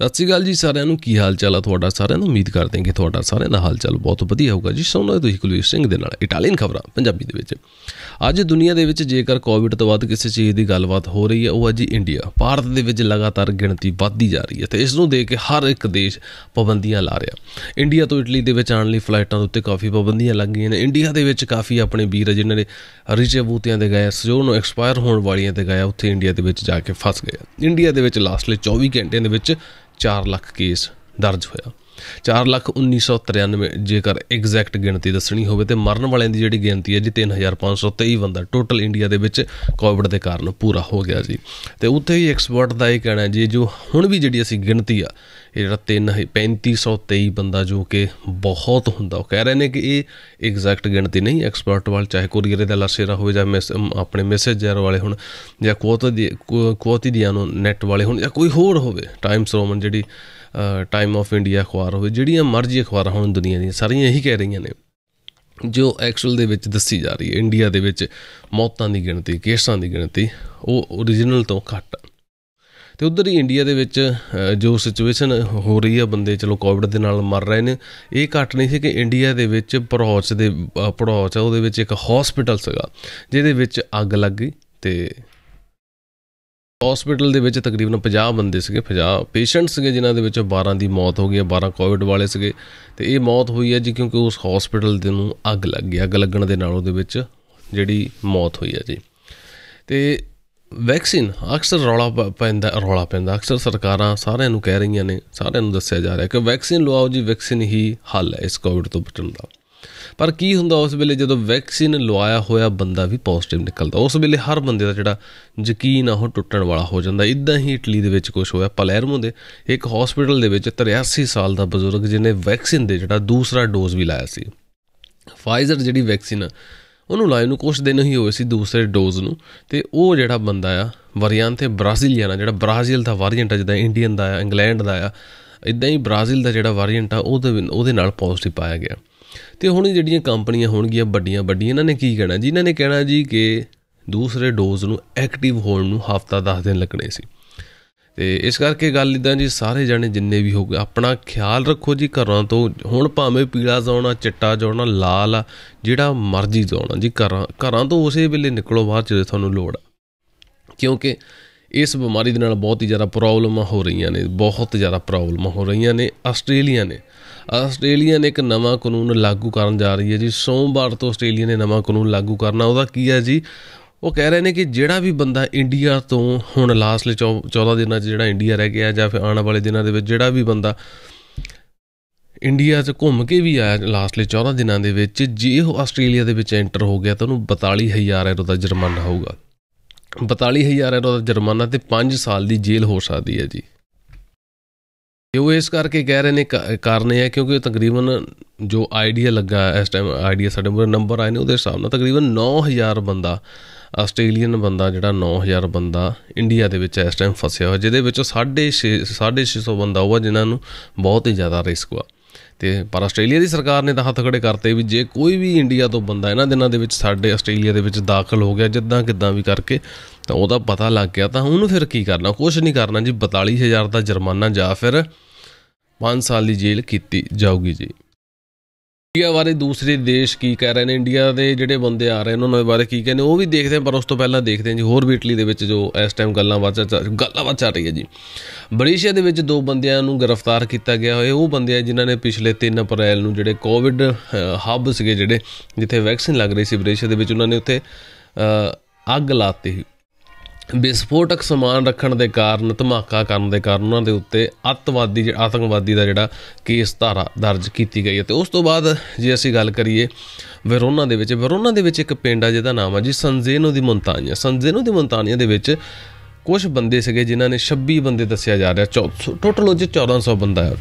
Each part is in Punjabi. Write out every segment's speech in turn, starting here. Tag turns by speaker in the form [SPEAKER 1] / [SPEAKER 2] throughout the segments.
[SPEAKER 1] ਸਤਿ ਸ੍ਰੀ ਅਕਾਲ ਜੀ ਸਾਰਿਆਂ ਨੂੰ ਕੀ ਹਾਲ ਚਾਲ ਆ ਤੁਹਾਡਾ ਸਾਰਿਆਂ ਨੂੰ ਉਮੀਦ ਕਰਦੇ ਹਾਂ ਕਿ ਤੁਹਾਡਾ ਸਾਰਿਆਂ ਦਾ ਹਾਲ ਚਾਲ ਬਹੁਤ ਵਧੀਆ ਹੋਊਗਾ ਜੀ ਸੋਨੋ ਤੁਸੀਂ ਕੁਲਵੀਰ ਸਿੰਘ ਦੇ ਨਾਲ ਇਟਾਲੀਅਨ ਖਬਰਾਂ ਪੰਜਾਬੀ ਦੇ ਵਿੱਚ ਅੱਜ ਦੁਨੀਆ ਦੇ ਵਿੱਚ ਜੇਕਰ ਕੋਵਿਡ ਤੋਂ ਬਾਅਦ ਕਿਸੇ ਚੀਜ਼ ਦੀ ਗੱਲਬਾਤ ਹੋ ਰਹੀ ਹੈ ਉਹ ਹੈ ਜੀ ਇੰਡੀਆ ਭਾਰਤ ਦੇ ਵਿੱਚ ਲਗਾਤਾਰ ਗਿਣਤੀ ਵੱਧਦੀ ਜਾ ਰਹੀ ਹੈ ਤੇ ਇਸ ਨੂੰ ਦੇਖ ਕੇ ਹਰ ਇੱਕ ਦੇਸ਼ ਪਾਬੰਦੀਆਂ ਲਾ ਰਿਹਾ ਇੰਡੀਆ ਤੋਂ ਇਟਲੀ ਦੇ ਵਿੱਚ ਆਉਣ ਲਈ ਫਲਾਈਟਾਂ ਉੱਤੇ ਕਾਫੀ ਪਾਬੰਦੀਆਂ ਲੱਗ ਗਈਆਂ ਨੇ ਇੰਡੀਆ ਦੇ ਵਿੱਚ ਕਾਫੀ ਆਪਣੇ ਵੀਰ ਜਿਨ੍ਹਾਂ ਨੇ ਰਿਚੇ ਬੂਤਿਆਂ ਦੇ ਗਏ ਸਜੋ ਨੂੰ ਐਕਸਪਾਇਰ ਹੋਣ ਵਾਲੀਆਂ ਤੇ ਗਏ ਉੱਥੇ ਇੰਡੀਆ ਦੇ ਵਿੱਚ ਜਾ ਕੇ ਫਸ ਗਏ ਇੰਡੀਆ ਦੇ ਵਿੱਚ ਲਾਸਟਲੀ 24 ਘੰਟਿਆਂ ਦੇ ਵਿੱਚ 4 ਲੱਖ ਕੇਸ ਦਰਜ ਹੋਇਆ 4 ਲੱਖ 1993 ਜੇਕਰ ਐਗਜ਼ੈਕਟ ਗਿਣਤੀ ਦੱਸਣੀ ਹੋਵੇ ਤੇ ਮਰਨ ਵਾਲਿਆਂ ਦੀ ਜਿਹੜੀ ਗਿਣਤੀ ਹੈ ਜੀ 3523 ਬੰਦਾ ਟੋਟਲ ਇੰਡੀਆ ਦੇ ਵਿੱਚ ਕੋਵਿਡ ਦੇ ਕਾਰਨ ਪੂਰਾ ਹੋ ਗਿਆ ਜੀ ਤੇ ਉੱਥੇ ਹੀ ਐਕਸਪਰਟ ਦਾ ਇਹ ਕਹਿਣਾ ਜੀ ਜੋ ਹੁਣ ਵੀ ਜਿਹੜੀ ਅਸੀਂ ਗਿਣਤੀ ਆ ਇਹ ਜਿਹੜਾ 3 3523 ਬੰਦਾ ਜੋ ਕਿ ਬਹੁਤ ਹੁੰਦਾ ਉਹ ਕਹਿ ਰਹੇ ਨੇ ਕਿ ਇਹ ਐਗਜ਼ੈਕਟ ਗਿਣਤੀ ਨਹੀਂ ਐਕਸਪਰਟ ਵਾਲ ਚਾਹੇ ਕੋਰੀਅਰ ਦਾ ਲਾਸੇਰਾ ਹੋਵੇ ਜਾਂ ਆਪਣੇ ਮੈਸੇਜਰ ਵਾਲੇ ਹੁਣ ਜਾਂ ਕੋਤ ਦੀ ਕੁਆਤੀ ਦੀਆਂ ਨੂੰ ਨੈਟ ਵਾਲੇ ਹੁਣ ਜਾਂ ਕੋਈ ਹੋਰ ਹੋਵੇ ਟਾਈਮਸ ਰੋਮਨ ਜਿਹੜੀ ਟਾਈਮ ਆਫ ਇੰਡੀਆ ਅਖਬਾਰ ਹੋਵੇ ਜਿਹੜੀਆਂ ਮਰਜ਼ੀ ਅਖਬਾਰਾਂ ਹੁਣ ਦੁਨੀਆ ਦੀਆਂ ਸਾਰੀਆਂ ਇਹੀ ਕਹਿ ਰਹੀਆਂ ਨੇ ਜੋ ਐਕਚੁਅਲ ਦੇ ਵਿੱਚ ਦੱਸੀ ਜਾ ਰਹੀ ਹੈ ਇੰਡੀਆ ਦੇ ਵਿੱਚ ਮੌਤਾਂ ਦੀ ਗਿਣਤੀ ਕੇਸਾਂ ਦੀ ਗਿਣਤੀ ਉਹ origignal ਤੋਂ ਘੱਟ ਤੇ ਉਧਰ ਹੀ ਇੰਡੀਆ ਦੇ ਵਿੱਚ ਜੋ ਸਿਚੁਏਸ਼ਨ ਹੋ ਰਹੀ ਆ ਬੰਦੇ ਚਲੋ ਕੋਵਿਡ ਦੇ ਨਾਲ ਮਰ ਰਹੇ ਨੇ ਇਹ ਘਟ ਨਹੀਂ ਸੀ ਕਿ ਇੰਡੀਆ ਦੇ ਵਿੱਚ ਪੜੌਚ ਦੇ ਪੜੌਚ ਆ ਉਹਦੇ ਵਿੱਚ ਇੱਕ ਹਸਪੀਟਲ ਸੀਗਾ ਜਿਹਦੇ ਵਿੱਚ ਅੱਗ ਲੱਗ ਗਈ ਤੇ ਹਸਪੀਟਲ ਦੇ ਵਿੱਚ ਤਕਰੀਬਨ 50 ਬੰਦੇ ਸੀਗੇ 50 ਪੇਸ਼ੈਂਟਸ ਸੀਗੇ ਜਿਨ੍ਹਾਂ ਦੇ ਵਿੱਚੋਂ 12 ਦੀ ਮੌਤ ਹੋ ਗਈ ਹੈ 12 ਕੋਵਿਡ ਵਾਲੇ ਸੀਗੇ ਤੇ ਇਹ ਮੌਤ ਹੋਈ ਹੈ ਜੀ ਕਿਉਂਕਿ ਉਸ ਹਸਪੀਟਲ ਦੇ ਨੂੰ ਅੱਗ ਲੱਗ ਗਈ ਅੱਗ ਲੱਗਣ ਦੇ ਨਾਲ ਉਹਦੇ ਵਿੱਚ ਜਿਹੜੀ ਮੌਤ ਹੋਈ ਹੈ ਜੀ ਤੇ ਵੈਕਸੀਨ ਅਕਸਰ ਰੌਲਾ ਪੈਂਦਾ ਰੌਲਾ ਪੈਂਦਾ ਅਕਸਰ ਸਰਕਾਰਾਂ ਸਾਰਿਆਂ ਨੂੰ ਕਹਿ ਰਹੀਆਂ ਨੇ ਸਾਰਿਆਂ ਨੂੰ ਦੱਸਿਆ ਜਾ ਰਿਹਾ ਕਿ ਵੈਕਸੀਨ ਲਵਾਓ ਜੀ ਵੈਕਸੀਨ ਹੀ ਹੱਲ ਹੈ ਇਸ ਕੋਵਿਡ ਤੋਂ ਬਚਣ ਦਾ ਪਰ ਕੀ ਹੁੰਦਾ ਉਸ ਵੇਲੇ ਜਦੋਂ ਵੈਕਸੀਨ ਲਵਾਇਆ ਹੋਇਆ ਬੰਦਾ ਵੀ ਪੋਜ਼ਿਟਿਵ ਨਿਕਲਦਾ ਉਸ ਵੇਲੇ ਹਰ ਬੰਦੇ ਦਾ ਜਿਹੜਾ ਯਕੀਨ ਆ ਉਹ ਟੁੱਟਣ ਵਾਲਾ ਹੋ ਜਾਂਦਾ ਇਦਾਂ ਹੀ ਇਟਲੀ ਦੇ ਵਿੱਚ ਕੁਝ ਹੋਇਆ ਪਲੇਰਮੋ ਦੇ ਇੱਕ ਹਸਪੀਟਲ ਦੇ ਵਿੱਚ 83 ਸਾਲ ਦਾ ਬਜ਼ੁਰਗ ਜਿਹਨੇ ਵੈਕਸੀਨ ਦੇ ਜਿਹੜਾ ਦੂਸਰਾ ਡੋਜ਼ ਵੀ ਲਾਇਆ ਸੀ ਫਾਈਜ਼ਰ ਜਿਹੜੀ ਵੈਕਸੀਨ ਉਹਨੂੰ ਲਾਏ ਨੂੰ ਕੁਝ ਦਿਨ ਹੀ ਹੋਏ ਸੀ ਦੂਸਰੇ ਡੋਜ਼ ਨੂੰ ਤੇ ਉਹ ਜਿਹੜਾ ਬੰਦਾ ਆ ਵਰੀਅਨ ਤੇ ਬ੍ਰਾਜ਼ੀਲੀਅਨ ਆ ਜਿਹੜਾ ਬ੍ਰਾਜ਼ੀਲ ਦਾ ਵਰੀਅੰਟ ਆ ਜਿਹਦਾ ਇੰਡੀਅਨ ਦਾ ਆ ਇੰਗਲੈਂਡ ਦਾ ਆ ਇਦਾਂ ਹੀ ਬ੍ਰਾਜ਼ੀਲ ਦਾ ਜਿਹੜਾ ਵਰੀਅੰਟ ਆ ਉਹਦੇ ਉਹਦੇ ਨਾਲ ਪੋਜ਼ਿਟਿਵ ਪਾਇਆ ਗਿਆ ਤੇ ਹੁਣ ਜਿਹੜੀਆਂ ਕੰਪਨੀਆਂ ਹੋਣਗੀਆਂ ਵੱਡੀਆਂ ਵੱਡੀਆਂ ਇਹਨਾਂ ਨੇ ਕੀ ਕਹਿਣਾ ਜੀ ਇਹਨਾਂ ਨੇ ਕਹਿਣਾ ਜੀ ਕਿ ਦੂਸਰੇ ਡੋਜ਼ ਨੂੰ ਐਕਟਿਵ ਹੋਣ ਨੂੰ ਹਫਤਾ 10 ਦਿਨ ਲੱਗਣੇ ਸੀ ਤੇ ਇਸ ਕਰਕੇ ਗੱਲ ਇਦਾਂ ਜੀ ਸਾਰੇ ਜਣੇ ਜਿੰਨੇ ਵੀ ਹੋਗੇ ਆਪਣਾ ਖਿਆਲ ਰੱਖੋ ਜੀ ਘਰਾਂ ਤੋਂ ਹੁਣ ਭਾਵੇਂ ਪੀਲਾ ਜਾਉਣਾ ਚਿੱਟਾ ਜਾਉਣਾ ਲਾਲ ਜਿਹੜਾ ਮਰਜ਼ੀ ਜਾਉਣਾ ਜੀ ਘਰਾਂ ਘਰਾਂ ਤੋਂ ਉਸੇ ਵੇਲੇ ਨਿਕਲੋ ਬਾਹਰ ਜਦੋਂ ਤੁਹਾਨੂੰ ਲੋੜ ਆ ਕਿਉਂਕਿ ਇਸ ਬਿਮਾਰੀ ਦੇ ਨਾਲ ਬਹੁਤ ਹੀ ਜ਼ਿਆਦਾ ਪ੍ਰੋਬਲਮਾਂ ਹੋ ਰਹੀਆਂ ਨੇ ਬਹੁਤ ਜ਼ਿਆਦਾ ਪ੍ਰੋਬਲਮਾਂ ਹੋ ਰਹੀਆਂ ਨੇ ਆਸਟ੍ਰੇਲੀਆ ਨੇ ਆਸਟ੍ਰੇਲੀਆ ਨੇ ਇੱਕ ਨਵਾਂ ਕਾਨੂੰਨ ਲਾਗੂ ਕਰਨ ਜਾ ਰਹੀ ਹੈ ਜੀ ਸੋਮਵਾਰ ਤੋਂ ਆਸਟ੍ਰੇਲੀਆ ਨੇ ਨਵਾਂ ਕਾਨੂੰਨ ਲਾਗੂ ਕਰਨਾ ਉਹਦਾ ਕੀ ਹੈ ਜੀ ਉਹ ਕਹਿ ਰਹੇ ਨੇ ਕਿ ਜਿਹੜਾ ਵੀ ਬੰਦਾ ਇੰਡੀਆ ਤੋਂ ਹੁਣ ਲਾਸਟਲੇ 14 ਦਿਨਾਂ 'ਚ ਜਿਹੜਾ ਇੰਡੀਆ ਰਹਿ ਗਿਆ ਜਾਂ ਫਿਰ ਆਉਣ ਵਾਲੇ ਦਿਨਾਂ ਦੇ ਵਿੱਚ ਜਿਹੜਾ ਵੀ ਬੰਦਾ ਇੰਡੀਆ 'ਚ ਘੁੰਮ ਕੇ ਵੀ ਆਇਆ ਲਾਸਟਲੇ 14 ਦਿਨਾਂ ਦੇ ਵਿੱਚ ਜੇ ਉਹ ਆਸਟ੍ਰੇਲੀਆ ਦੇ ਵਿੱਚ ਐਂਟਰ ਹੋ ਗਿਆ ਤਾਂ ਉਹਨੂੰ 42000 ਯੂਰੋ ਦਾ ਜੁਰਮਾਨਾ ਹੋਊਗਾ 42000 ਯੂਰੋ ਦਾ ਜੁਰਮਾਨਾ ਤੇ 5 ਸਾਲ ਦੀ ਜੇਲ੍ਹ ਹੋ ਸਕਦੀ ਹੈ ਜੀ ਤੇ ਉਹ ਇਸ ਕਰਕੇ ਕਹਿ ਰਹੇ ਨੇ ਕਾਰਨ ਇਹ ਹੈ ਕਿਉਂਕਿ ਤਕਰੀਬਨ ਜੋ ਆਈਡੀਆ ਲੱਗਾ ਇਸ ਟਾਈਮ ਆਈਡੀਆ ਸਾਡੇ ਕੋਲ ਨੰਬਰ ਆਏ ਨੇ ਉਹਦੇ ਹਿਸਾਬ ਨਾਲ ਤਕਰੀਬਨ 9000 ਬੰਦਾ ਆਸਟ੍ਰੇਲੀਅਨ ਬੰਦਾ ਜਿਹੜਾ 9000 ਬੰਦਾ ਇੰਡੀਆ ਦੇ ਵਿੱਚ ਇਸ ਟਾਈਮ ਫਸਿਆ ਹੋਇਆ ਜਿਹਦੇ ਵਿੱਚੋਂ 650 ਬੰਦਾ ਹੋਆ ਜਿਨ੍ਹਾਂ ਨੂੰ ਬਹੁਤ ਹੀ ਜ਼ਿਆਦਾ ਰਿਸਕ ਹੋਆ ਤੇ ਪਰ ਆਸਟ੍ਰੇਲੀਆ ਦੀ ਸਰਕਾਰ ਨੇ ਤਾਂ ਹੱਥ ਖੜੇ ਕਰਤੇ ਵੀ ਜੇ ਕੋਈ ਵੀ ਇੰਡੀਆ ਤੋਂ ਬੰਦਾ ਇਹਨਾਂ ਦਿਨਾਂ ਦੇ ਵਿੱਚ ਸਾਡੇ ਆਸਟ੍ਰੇਲੀਆ ਦੇ ਵਿੱਚ ਦਾਖਲ ਹੋ ਗਿਆ ਜਿੱਦਾਂ ਕਿਦਾਂ ਵੀ ਕਰਕੇ ਤਾਂ ਉਹਦਾ ਪਤਾ ਲੱਗ ਗਿਆ ਤਾਂ ਉਹਨੂੰ ਫਿਰ ਕੀ ਕਰਨਾ ਕੁਝ ਨਹੀਂ ਕਰਨਾ ਜੀ 42000 ਦਾ ਜੁਰਮਾਨਾ ਜਾਂ ਫਿਰ 5 ਸਾਲ ਦੀ ਜੇਲ੍ਹ ਕੀਤੀ ਜਾਊਗੀ ਜੀ ਇੰਡੀਆ ਬਾਰੇ ਦੂਸਰੇ ਦੇਸ਼ ਕੀ ਕਹਿ ਰਹੇ ਨੇ ਇੰਡੀਆ ਦੇ ਜਿਹੜੇ ਬੰਦੇ ਆ ਰਹੇ ਨੇ ਉਹਨਾਂ ਬਾਰੇ ਕੀ ਕਹਿੰਦੇ ਉਹ ਵੀ ਦੇਖਦੇ ਆ ਪਰ ਉਸ ਤੋਂ ਪਹਿਲਾਂ ਦੇਖਦੇ ਆ ਜੀ ਹੋਰ ਵੀ ਇਟਲੀ ਦੇ ਵਿੱਚ ਜੋ ਇਸ ਟਾਈਮ ਗੱਲਾਂ ਬਾਤਾਂ ਗੱਲਾਂ ਬਾਤਾਂ ਚੱਲ ਰਹੀ ਹੈ ਜੀ ਬਰੀਸ਼ੀਆ ਦੇ ਵਿੱਚ ਦੋ ਬੰਦਿਆਂ ਨੂੰ ਗ੍ਰਿਫਤਾਰ ਕੀਤਾ ਗਿਆ ਹੋਇਆ ਉਹ ਬੰਦੇ ਆ ਜਿਨ੍ਹਾਂ ਨੇ ਪਿਛਲੇ 3 ਅਪ੍ਰੈਲ ਨੂੰ ਜਿਹੜੇ ਕੋਵਿਡ ਹੱਬ ਸੀਗੇ ਜਿਹੜੇ ਜਿੱਥੇ ਵੈਕਸੀਨ ਲੱਗ ਰਹੀ ਸੀ ਬਰੀਸ਼ੀਆ ਦੇ ਵਿੱਚ ਉਹਨਾਂ ਨੇ ਉੱਥੇ ਅੱਗ ਲਾਤੀ ਵਿਸਫੋਟਕ ਸਮਾਨ ਰੱਖਣ ਦੇ ਕਾਰਨ ਧਮਾਕਾ ਕਰਨ ਦੇ ਕਾਰਨ ਉਹਨਾਂ ਦੇ ਉੱਤੇ ਅੱਤਵਾਦੀ ਆਤੰਕਵਾਦੀ ਦਾ ਜਿਹੜਾ ਕੇਸ ਧਾਰਾ ਦਰਜ ਕੀਤੀ ਗਈ ਹੈ ਤੇ ਉਸ ਤੋਂ ਬਾਅਦ ਜੇ ਅਸੀਂ ਗੱਲ ਕਰੀਏ ਵੈਰੋਨਾ ਦੇ ਵਿੱਚ ਵੈਰੋਨਾ ਦੇ ਵਿੱਚ ਇੱਕ ਪਿੰਡ ਆ ਜਿਹਦਾ ਨਾਮ ਆ ਜੀ ਸੰਜ਼ੇਨੋ ਦੀ ਮੰਤਾਨੀਆ ਸੰਜ਼ੇਨੋ ਦੀ ਮੰਤਾਨੀਆ ਦੇ ਵਿੱਚ ਕੁਝ ਬੰਦੇ ਸੀਗੇ ਜਿਨ੍ਹਾਂ ਨੇ 26 ਬੰਦੇ ਦੱਸਿਆ ਜਾ ਰਿਹਾ ਟੋਟਲ ਉਹ 1400 ਬੰਦਾ ਹੈ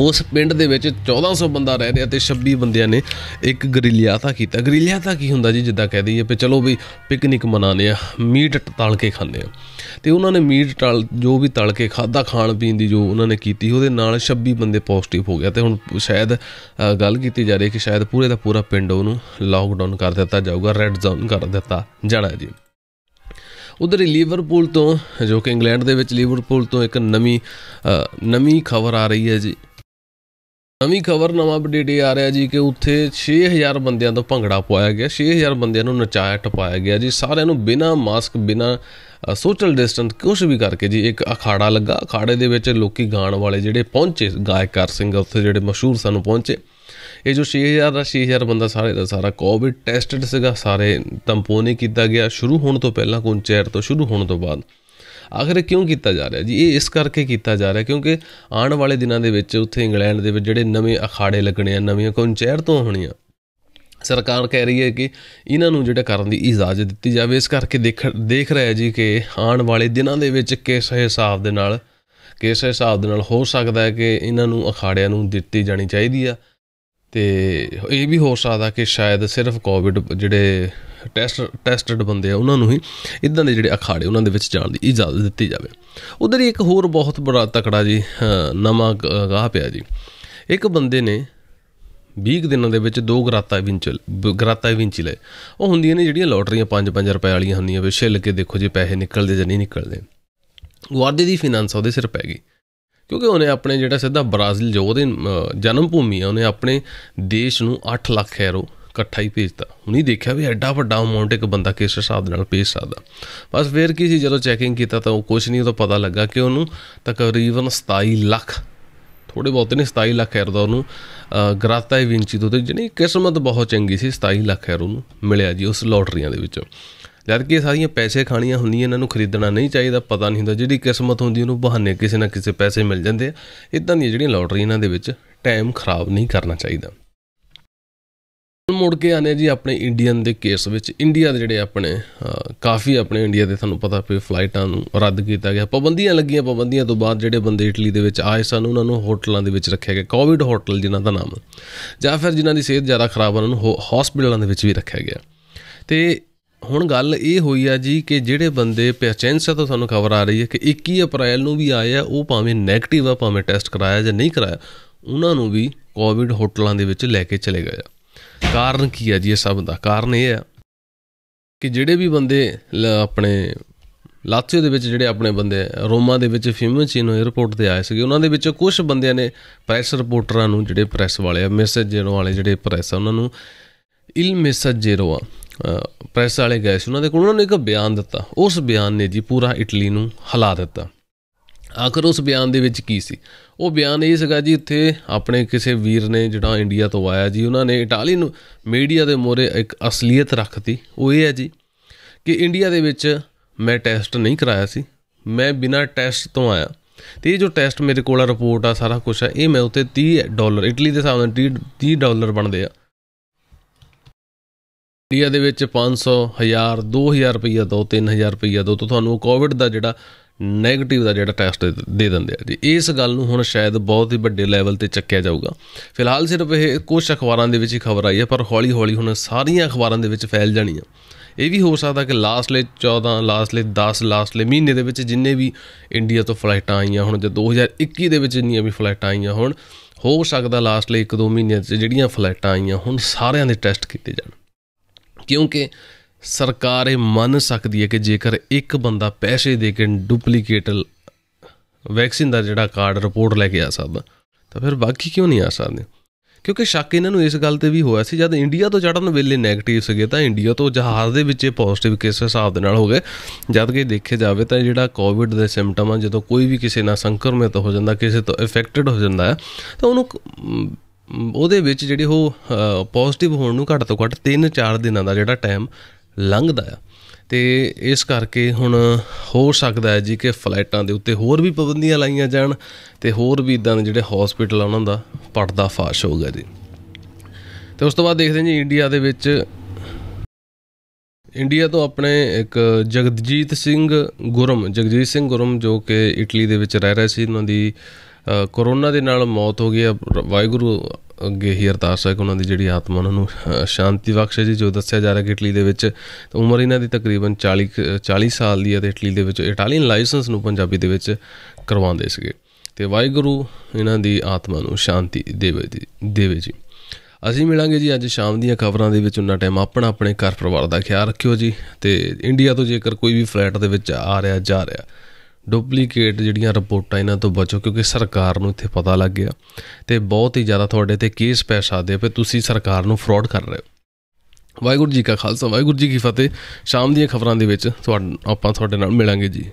[SPEAKER 1] ਉਸ ਪਿੰਡ ਦੇ ਵਿੱਚ 1400 ਬੰਦਾ ਰਹਿ ਰਿਹਾ ਤੇ 26 ਬੰਦਿਆਂ ਨੇ ਇੱਕ ਤਾਂ ਕੀਤਾ ਤਾਂ ਕੀ ਹੁੰਦਾ ਜੀ ਜਿੱਦਾਂ ਕਹਿ ਦਈਏ ਵੀ ਚਲੋ ਵੀ ਪਿਕਨਿਕ ਮਨਾਣੇ ਆ ਮੀਟ ਤਲ ਕੇ ਖਾਣੇ ਆ ਤੇ ਉਹਨਾਂ ਨੇ ਮੀਟ ਤਲ ਜੋ ਵੀ ਤਲ ਕੇ ਖਾਦਾ ਖਾਣ ਪੀਣ ਦੀ ਜੋ ਉਹਨਾਂ ਨੇ ਕੀਤੀ ਉਹਦੇ ਨਾਲ 26 ਬੰਦੇ ਪੋਜ਼ਿਟਿਵ ਹੋ ਗਿਆ ਤੇ ਹੁਣ ਸ਼ਾਇਦ ਗੱਲ ਕੀਤੀ ਜਾ ਰਹੀ ਹੈ ਕਿ ਸ਼ਾਇਦ ਪੂਰੇ ਦਾ ਪੂਰਾ ਪਿੰਡ ਉਹਨੂੰ ਲਾਕਡਾਊਨ ਕਰ ਦਿੱਤਾ ਜਾਊਗਾ ਰੈੱਡ ਜ਼ੋਨ ਕਰ ਦਿੱਤਾ ਜਾਣਾ ਜੀ ਉਧਰ ਲਿਵਰਪੂਲ ਤੋਂ ਜੋ ਕਿ ਇੰਗਲੈਂਡ ਦੇ ਵਿੱਚ ਲਿਵਰਪੂਲ ਤੋਂ ਇੱਕ ਨਵੀਂ ਨਵੀਂ ਖਬਰ ਆ ਰਹੀ ਹੈ ਜੀ ਨਵੀਂ ਖਬਰ ਨਵਾਂ ਅਪਡੇਟ ਇਹ ਆ ਰਿਹਾ ਜੀ ਕਿ ਉੱਥੇ 6000 ਬੰਦਿਆਂ ਤੋਂ ਭੰਗੜਾ ਪਵਾਇਆ ਗਿਆ 6000 ਬੰਦਿਆਂ ਨੂੰ ਨਚਾਇਆ ਟਪਾਇਆ ਗਿਆ ਜੀ ਸਾਰਿਆਂ ਨੂੰ ਬਿਨਾ ਮਾਸਕ ਬਿਨਾ ਸੋਸ਼ਲ ਡਿਸਟੈਂਸ ਕੁਝ ਵੀ ਕਰਕੇ ਜੀ ਇੱਕ ਅਖਾੜਾ ਲੱਗਾ ਅਖਾੜੇ ਦੇ ਵਿੱਚ ਲੋਕੀ ਗਾਣ ਵਾਲੇ ਜਿਹੜੇ ਪਹੁੰਚੇ ਗਾਇਕਾਰ ਸਿੰਘ ਉੱਥੇ ਜਿਹੜੇ ਮਸ਼ਹੂਰ ਸਾਨੂੰ ਪਹੁੰਚੇ ਇਹ ਜੋ 6000 ਦਾ 6000 ਬੰਦਾ ਸਾਰੇ ਦਾ ਸਾਰਾ ਕੋਵਿਡ ਟੈਸਟਡ ਸੀਗਾ ਸਾਰੇ ਤੰਪੋਨੀ ਕੀਤਾ ਗਿਆ ਸ਼ੁਰੂ ਹੋਣ ਤੋਂ ਪਹਿਲਾਂ ਚੈਰ ਤੋਂ ਸ਼ੁਰੂ ਹੋਣ ਤੋਂ ਬਾਅਦ ਆਖਰ ਕਿਉਂ ਕੀਤਾ ਜਾ ਰਿਹਾ ਜੀ ਇਹ ਇਸ ਕਰਕੇ ਕੀਤਾ ਜਾ ਰਿਹਾ ਕਿਉਂਕਿ ਆਉਣ ਵਾਲੇ ਦਿਨਾਂ ਦੇ ਵਿੱਚ ਉੱਥੇ ਇੰਗਲੈਂਡ ਦੇ ਵਿੱਚ ਜਿਹੜੇ ਨਵੇਂ ਅਖਾੜੇ ਲੱਗਣੇ ਆ ਨਵੀਆਂ ਤੋਂ ਹੋਣੀਆਂ ਸਰਕਾਰ ਕਹਿ ਰਹੀ ਹੈ ਕਿ ਇਹਨਾਂ ਨੂੰ ਜਿਹੜਾ ਕਰਨ ਦੀ ਇਜਾਜ਼ਤ ਦਿੱਤੀ ਜਾਵੇ ਇਸ ਕਰਕੇ ਦੇਖ ਦੇਖ ਰਿਹਾ ਜੀ ਕਿ ਆਉਣ ਵਾਲੇ ਦਿਨਾਂ ਦੇ ਵਿੱਚ ਕਿਸ ਹਿਸਾਬ ਦੇ ਨਾਲ ਕਿਸ ਹਿਸਾਬ ਦੇ ਨਾਲ ਹੋ ਸਕਦਾ ਹੈ ਕਿ ਇਹਨਾਂ ਨੂੰ ਅਖਾੜਿਆਂ ਨੂੰ ਦਿੱਤੀ ਜਾਣੀ ਚਾਹੀਦੀ ਆ ਤੇ ਇਹ ਵੀ ਹੋ ਸਕਦਾ ਕਿ ਸ਼ਾਇਦ ਸਿਰਫ ਕੋਵਿਡ ਜਿਹੜੇ ਟੈਸਟ ਟੈਸਟਡ ਬੰਦੇ ਆ ਉਹਨਾਂ ਨੂੰ ਹੀ ਇਦਾਂ ਦੇ ਜਿਹੜੇ ਅਖਾੜੇ ਉਹਨਾਂ ਦੇ ਵਿੱਚ ਜਾਣ ਦੀ ਇਜਾਜ਼ਤ ਦਿੱਤੀ ਜਾਵੇ ਉਧਰ ਇੱਕ ਹੋਰ ਬਹੁਤ ਬੜਾ ਤਕੜਾ ਜੀ ਨਵਾਂ ਗਾਹ ਪਿਆ ਜੀ ਇੱਕ ਬੰਦੇ ਨੇ 20 ਦਿਨਾਂ ਦੇ ਵਿੱਚ ਦੋ ਗਰਾਤਾ ਵਿੰਚਲ ਗਰਾਤਾ ਵਿੰਚ ਲਏ ਉਹ ਹੁੰਦੀਆਂ ਨੇ ਜਿਹੜੀਆਂ ਲੋਟਰੀਆਂ 5-5 ਰੁਪਏ ਵਾਲੀਆਂ ਹੁੰਦੀਆਂ ਵੇ ਛਿੱਲ ਕੇ ਦੇਖੋ ਜੇ ਪੈਸੇ ਨਿਕਲਦੇ ਜਾਂ ਨਹੀਂ ਨਿਕਲਦੇ ਵਾਅਦੇ ਦੀ ਫਾਈਨਾਂਸ ਉਹਦੇ ਸਿਰ ਪੈ ਗਈ ਕਿਉਂਕਿ ਉਹਨੇ ਆਪਣੇ ਜਿਹੜਾ ਸਿੱਧਾ ਬ੍ਰਾਜ਼ੀਲ ਜੋ ਉਹਦੇ ਜਨਮ ਭੂਮੀ ਆ ਉਹਨੇ ਆਪਣੇ ਦੇਸ਼ ਨੂੰ 8 ਲੱਖ ਯੂਰੋ ਇਕੱਠਾ ਹੀ ਹੁਣ ਹੁਣੀ ਦੇਖਿਆ ਵੀ ਐਡਾ ਵੱਡਾ ਅਮਾਉਂਟ ਇੱਕ ਬੰਦਾ ਕਿਸ ਹਿਸਾਬ ਨਾਲ ਭੇਜ ਸਕਦਾ ਬਸ ਫੇਰ ਕੀ ਸੀ ਜਦੋਂ ਚੈਕਿੰਗ ਕੀਤਾ ਤਾਂ ਉਹ ਕੁਝ ਨਹੀਂ ਉਹ ਤਾਂ ਪਤਾ ਲੱਗਾ ਕਿ ਉਹਨੂੰ ਤਕਰੀਬਨ 27 ਲੱਖ ਥੋੜੇ ਬਹੁਤ ਨੇ 27 ਲੱਖ ਐਰੋ ਉਹਨੂੰ ਗਰਾਤਾ ਵਿੰਚੀ ਤੋਂ ਤੇ ਜਿਹੜੀ ਕਿਸਮਤ ਬਹੁਤ ਚੰਗੀ ਸੀ 27 ਲੱਖ ਐਰੋ ਨੂੰ ਮਿਲਿਆ ਜੀ ਉਸ ਲੋਟਰੀਆਂ ਦੇ ਵਿੱਚੋਂ ਜਦ ਕਿ ਸਾਰੀਆਂ ਪੈਸੇ ਖਾਣੀਆਂ ਹੁੰਦੀਆਂ ਇਹਨਾਂ ਨੂੰ ਖਰੀਦਣਾ ਨਹੀਂ ਚਾਹੀਦਾ ਪਤਾ ਨਹੀਂ ਹੁੰਦਾ ਜਿਹੜੀ ਕਿਸਮਤ ਹੁੰਦੀ ਉਹਨੂੰ ਬਹਾਨੇ ਕਿਸੇ ਨਾ ਕਿਸੇ ਪੈਸੇ ਮਿਲ ਜਾਂਦੇ ਆ ਇਦਾਂ ਦੀਆਂ ਜਿਹੜੀਆਂ ਲੋਟਰੀਆਂ ਇਹਨਾਂ ਦੇ ਵਿੱਚ ਟਾਈਮ ਖਰਾਬ ਨਹੀਂ ਕਰਨਾ ਚਾਹੀਦਾ ਮੁੜ ਕੇ ਆਨੇ ਜੀ ਆਪਣੇ ਇੰਡੀਅਨ ਦੇ ਕੇਸ ਵਿੱਚ ਇੰਡੀਆ ਦੇ ਜਿਹੜੇ ਆਪਣੇ ਕਾਫੀ ਆਪਣੇ ਇੰਡੀਆ ਦੇ ਤੁਹਾਨੂੰ ਪਤਾ ਪਈ ਫਲਾਈਟਾਂ ਨੂੰ ਰੱਦ ਕੀਤਾ ਗਿਆ ਪਾਬੰਦੀਆਂ ਲੱਗੀਆਂ ਪਾਬੰਦੀਆਂ ਤੋਂ ਬਾਅਦ ਜਿਹੜੇ ਬੰਦੇ ਇਟਲੀ ਦੇ ਵਿੱਚ ਆਏ ਸਨ ਉਹਨਾਂ ਨੂੰ ਹੋਟਲਾਂ ਦੇ ਵਿੱਚ ਰੱਖਿਆ ਗਿਆ ਕੋਵਿਡ ਹੋਟਲ ਜਿਨ੍ਹਾਂ ਦਾ ਨਾਮ ਜਾਂ ਫਿਰ ਜਿਨ੍ਹਾਂ ਦੀ ਸਿਹਤ ਜ਼ਿਆਦਾ ਖਰਾਬ ਉਹਨਾਂ ਨੂੰ ਹਸਪੀਟਲਾਂ ਦੇ ਵਿੱਚ ਵੀ ਰੱਖਿਆ ਗਿਆ ਤੇ ਹੁਣ ਗੱਲ ਇਹ ਹੋਈ ਆ ਜੀ ਕਿ ਜਿਹੜੇ ਬੰਦੇ ਪਹਿਚਾਨਸਾ ਤੋਂ ਸਾਨੂੰ ਖਬਰ ਆ ਰਹੀ ਹੈ ਕਿ 21 ਅਪ੍ਰੈਲ ਨੂੰ ਵੀ ਆਏ ਆ ਉਹ ਭਾਵੇਂ ਨੈਗੇਟਿਵ ਆ ਭਾਵੇਂ ਟੈਸਟ ਕਰਾਇਆ ਜਾਂ ਨਹੀਂ ਕਰਾਇਆ ਉਹਨਾਂ ਨੂੰ ਵੀ ਕੋਵਿਡ ਹੋਟਲਾਂ ਦੇ ਵਿੱਚ ਲੈ ਕੇ ਚਲੇ ਗਏ ਆ ਕਾਰਨ ਕੀ ਹੈ ਜੀ ਇਹ ਸਭ ਦਾ ਕਾਰਨ ਇਹ ਹੈ ਕਿ ਜਿਹੜੇ ਵੀ ਬੰਦੇ ਆਪਣੇ ਲਾਤੀਓ ਦੇ ਵਿੱਚ ਜਿਹੜੇ ਆਪਣੇ ਬੰਦੇ ਰੋਮਾ ਦੇ ਵਿੱਚ ਫਿਊਮਚੀਨੋ 에어ਪੋਰਟ ਤੇ ਆਏ ਸੀਗੇ ਉਹਨਾਂ ਦੇ ਵਿੱਚੋਂ ਕੁਝ ਬੰਦਿਆਂ ਨੇ ਪ੍ਰੈਸ ਰਿਪੋਰਟਰਾਂ ਨੂੰ ਜਿਹੜੇ ਪ੍ਰੈਸ ਵਾਲੇ ਆ ਮੈਸੇਜ ਜੇਰੋ ਵਾਲੇ ਜਿਹੜੇ ਪ੍ਰੈਸ ਆ ਉਹਨਾਂ ਨੂੰ ਇਲ ਮੈਸੇਜ ਜੇਰੋ ਆ ਪ੍ਰੈਸ ਵਾਲੇ ਗਏ ਸੀ ਉਹਨਾਂ ਦੇ ਕੋਲ ਉਹਨਾਂ ਨੇ ਇੱਕ ਬਿਆਨ ਦਿੱਤਾ ਉਸ ਬਿਆਨ ਨੇ ਜੀ ਪੂਰਾ ਇਟਲੀ ਨੂੰ ਹਿਲਾ ਦਿੱਤਾ ਆਖਰ ਉਸ ਬਿਆਨ ਦੇ ਵਿੱਚ ਕੀ ਸੀ ਉਹ ਬਿਆਨ ਇਹ ਸੀਗਾ ਜੀ ਉੱਥੇ ਆਪਣੇ ਕਿਸੇ ਵੀਰ ਨੇ ਜਿਹੜਾ ਇੰਡੀਆ ਤੋਂ ਆਇਆ ਜੀ ਉਹਨਾਂ ਨੇ ਇਟਾਲੀਅਨ ਮੀਡੀਆ ਦੇ ਮੋਰੇ ਇੱਕ ਅਸਲੀਅਤ ਰੱਖਤੀ ਉਹ ਇਹ ਹੈ ਜੀ ਕਿ ਇੰਡੀਆ ਦੇ ਵਿੱਚ ਮੈਂ ਟੈਸਟ ਨਹੀਂ ਕਰਾਇਆ ਸੀ ਮੈਂ ਬਿਨਾਂ ਟੈਸਟ ਤੋਂ ਆਇਆ ਤੇ ਇਹ ਜੋ ਟੈਸਟ ਮੇਰੇ ਕੋਲ ਆ ਰਿਪੋਰਟ ਆ ਸਾਰਾ ਕੁਝ ਆ ਇਹ ਮੈਂ ਉੱਤੇ 30 ਡਾਲਰ ਇਟਲੀ ਦੇ ਹਿਸਾਬ ਨਾਲ 30 30 ਡਾਲਰ ਬਣਦੇ ਆ ਇੰਡੀਆ ਦੇ ਵਿੱਚ 500 1000 2000 ਰੁਪਈਆ ਦੋ 3000 ਰੁਪਈਆ ਦੋ ਤੋਂ ਤੁਹਾਨੂੰ ਕੋਵਿਡ ਦਾ ਜਿਹੜਾ ਨੈਗੇਟਿਵ ਦਾ ਜਿਹੜਾ ਟੈਸਟ ਦੇ ਦਿੰਦੇ ਆ ਜੀ ਇਸ ਗੱਲ ਨੂੰ ਹੁਣ ਸ਼ਾਇਦ ਬਹੁਤ ਹੀ ਵੱਡੇ ਲੈਵਲ ਤੇ ਚੱਕਿਆ ਜਾਊਗਾ ਫਿਲਹਾਲ ਸਿਰਫ ਇਹ ਕੁਝ ਅਖਬਾਰਾਂ ਦੇ ਵਿੱਚ ਹੀ ਖਬਰ ਆਈ ਹੈ ਪਰ ਹੌਲੀ ਹੌਲੀ ਹੁਣ ਸਾਰੀਆਂ ਅਖਬਾਰਾਂ ਦੇ ਵਿੱਚ ਫੈਲ ਜਾਣੀ ਆ ਇਹ ਵੀ ਹੋ ਸਕਦਾ ਕਿ ਲਾਸਟਲੇ 14 ਲਾਸਟਲੇ 10 ਲਾਸਟਲੇ ਮਹੀਨੇ ਦੇ ਵਿੱਚ ਜਿੰਨੇ ਵੀ ਇੰਡੀਆ ਤੋਂ ਫਲਾਈਟਾਂ ਆਈਆਂ ਹੁਣ ਜੇ 2021 ਦੇ ਵਿੱਚ ਇੰਨੀਆਂ ਵੀ ਫਲਾਈਟਾਂ ਆਈਆਂ ਹੁਣ ਹੋ ਸਕਦਾ ਲਾਸਟਲੇ 1-2 ਮਹੀਨਿਆਂ 'ਚ ਜਿਹੜੀਆਂ ਫਲਾਈਟਾਂ ਆਈਆਂ ਹੁਣ ਸਾਰਿਆਂ ਦੇ ਟੈਸਟ ਕੀਤੇ ਜਾਣ ਕਿਉਂਕਿ ਸਰਕਾਰ ਇਹ ਮੰਨ ਸਕਦੀ ਹੈ ਕਿ ਜੇਕਰ ਇੱਕ ਬੰਦਾ ਪੈਸੇ ਦੇ ਕੇ ਡੁਪਲੀਕੇਟ ਵੈਕਸੀਨ ਦਾ ਜਿਹੜਾ ਕਾਰਡ ਰਿਪੋਰਟ ਲੈ ਕੇ ਆ ਸਕਦਾ ਤਾਂ ਫਿਰ ਬਾਕੀ ਕਿਉਂ ਨਹੀਂ ਆ ਸਕਦੇ ਕਿਉਂਕਿ ਸ਼ੱਕ ਇਹਨਾਂ ਨੂੰ ਇਸ ਗੱਲ ਤੇ ਵੀ ਹੋਇਆ ਸੀ ਜਦ ਇੰਡੀਆ ਤੋਂ ਚੜਨ ਵੇਲੇ 네ਗੇਟਿਵ ਸੀਗੇ ਤਾਂ ਇੰਡੀਆ ਤੋਂ ਜਹਾਜ਼ ਦੇ ਵਿੱਚ ਪੋਜ਼ਿਟਿਵ ਕੇਸ ਹਿਸਾਬ ਦੇ ਨਾਲ ਹੋ ਗਏ ਜਦ ਕਿ ਦੇਖਿਆ ਜਾਵੇ ਤਾਂ ਜਿਹੜਾ ਕੋਵਿਡ ਦੇ ਸਿੰਪਟਮ ਆ ਜਦੋਂ ਕੋਈ ਵੀ ਕਿਸੇ ਨਾਲ ਸੰਕਰਮਿਤ ਹੋ ਜਾਂਦਾ ਕਿਸੇ ਤੋਂ ਇਫੈਕਟਡ ਹੋ ਜਾਂਦਾ ਤਾਂ ਉਹਨੂੰ ਉਹਦੇ ਵਿੱਚ ਜਿਹੜੀ ਉਹ ਪੋਜ਼ਿਟਿਵ ਹੋਣ ਨੂੰ ਘੱਟ ਤੋਂ ਘੱਟ 3-4 ਦਿਨਾਂ ਦਾ ਜਿਹੜਾ ਟਾਈਮ ਲੰਘਦਾ ਆ ਤੇ ਇਸ ਕਰਕੇ ਹੁਣ ਹੋ ਸਕਦਾ ਹੈ ਜੀ ਕਿ ਫਲਾਈਟਾਂ ਦੇ ਉੱਤੇ ਹੋਰ ਵੀ ਪਾਬੰਦੀਆਂ ਲਾਈਆਂ ਜਾਣ ਤੇ ਹੋਰ ਵੀ ਇਦਾਂ ਦੇ ਜਿਹੜੇ ਹਸਪੀਟਲ ਆ ਉਹਨਾਂ ਦਾ ਪਰਦਾ ਫਾਸ਼ ਗਿਆ ਜੀ ਤੇ ਉਸ ਤੋਂ ਬਾਅਦ ਦੇਖਦੇ ਹਾਂ ਜੀ ਇੰਡੀਆ ਦੇ ਵਿੱਚ ਇੰਡੀਆ ਤੋਂ ਆਪਣੇ ਇੱਕ ਜਗਦਜੀਤ ਸਿੰਘ ਗੁਰਮ ਜਗਜੀਤ ਸਿੰਘ ਗੁਰਮ ਜੋ ਕਿ ਇਟਲੀ ਦੇ ਵਿੱਚ ਰਹਿ ਰਹੇ ਸੀ ਉਹਨਾਂ ਦੀ ਕਰੋਨਾ ਦੇ ਨਾਲ ਮੌਤ ਹੋ ਗਈ ਆ ਵਾਹਿਗੁਰੂ ਅੱਗੇ ਹੀ ਅਰਦਾਸ ਹੈ ਕਿ ਉਹਨਾਂ ਦੀ ਜਿਹੜੀ ਆਤਮਾ ਉਹਨਾਂ ਨੂੰ ਸ਼ਾਂਤੀ ਬਖਸ਼ੇ ਜੀ ਜੋ ਦੱਸਿਆ ਜਾ ਰਿਹਾ ਕਿ ਇਟਲੀ ਦੇ ਵਿੱਚ ਉਮਰ ਇਹਨਾਂ ਦੀ ਤਕਰੀਬਨ 40 40 ਸਾਲ ਦੀ ਹੈ ਤੇ ਇਟਲੀ ਦੇ ਵਿੱਚ ਇਟਾਲੀਅਨ ਲਾਇਸੈਂਸ ਨੂੰ ਪੰਜਾਬੀ ਦੇ ਵਿੱਚ ਕਰਵਾਉਂਦੇ ਸੀਗੇ ਤੇ ਵਾਹਿਗੁਰੂ ਇਹਨਾਂ ਦੀ ਆਤਮਾ ਨੂੰ ਸ਼ਾਂਤੀ ਦੇਵੇ ਜੀ ਦੇਵੇ ਜੀ ਅਸੀਂ ਮਿਲਾਂਗੇ ਜੀ ਅੱਜ ਸ਼ਾਮ ਦੀਆਂ ਖਬਰਾਂ ਦੇ ਵਿੱਚ ਉਹਨਾਂ ਟਾਈਮ ਆਪਣਾ ਆਪਣੇ ਘਰ ਪਰਿਵਾਰ ਦਾ ਖਿਆਲ ਰੱਖਿਓ ਜੀ ਤੇ ਇੰਡੀਆ ਤੋਂ ਜੇਕਰ ਕੋਈ ਵੀ ਫਲੈਟ ਦੇ ਵਿੱਚ ਆ ਰਿਹਾ ਜਾ ਰਿਹਾ ਡੁਪਲੀਕੇਟ ਜਿਹੜੀਆਂ ਰਿਪੋਰਟਾਂ ਇਹਨਾਂ ਤੋਂ ਬਚੋ ਕਿਉਂਕਿ ਸਰਕਾਰ ਨੂੰ ਇੱਥੇ ਪਤਾ ਲੱਗ ਗਿਆ ਤੇ ਬਹੁਤ ਹੀ ਜ਼ਿਆਦਾ ਤੁਹਾਡੇ ਤੇ ਕੇਸ ਪੈ ਸਕਦੇ ਆ ਫਿਰ ਤੁਸੀਂ ਸਰਕਾਰ ਨੂੰ ਫਰਾਡ ਕਰ ਰਹੇ ਹੋ ਵਾਹਿਗੁਰੂ ਜੀ ਕਾ ਖਾਲਸਾ ਵਾਹਿਗੁਰੂ ਜੀ ਕੀ ਫਤਿਹ ਸ਼ਾਮ ਦੀਆਂ ਖਬਰਾਂ ਦੇ ਵਿੱਚ ਆਪਾਂ ਤੁਹਾਡੇ ਨਾਲ ਮਿਲਾਂਗੇ ਜੀ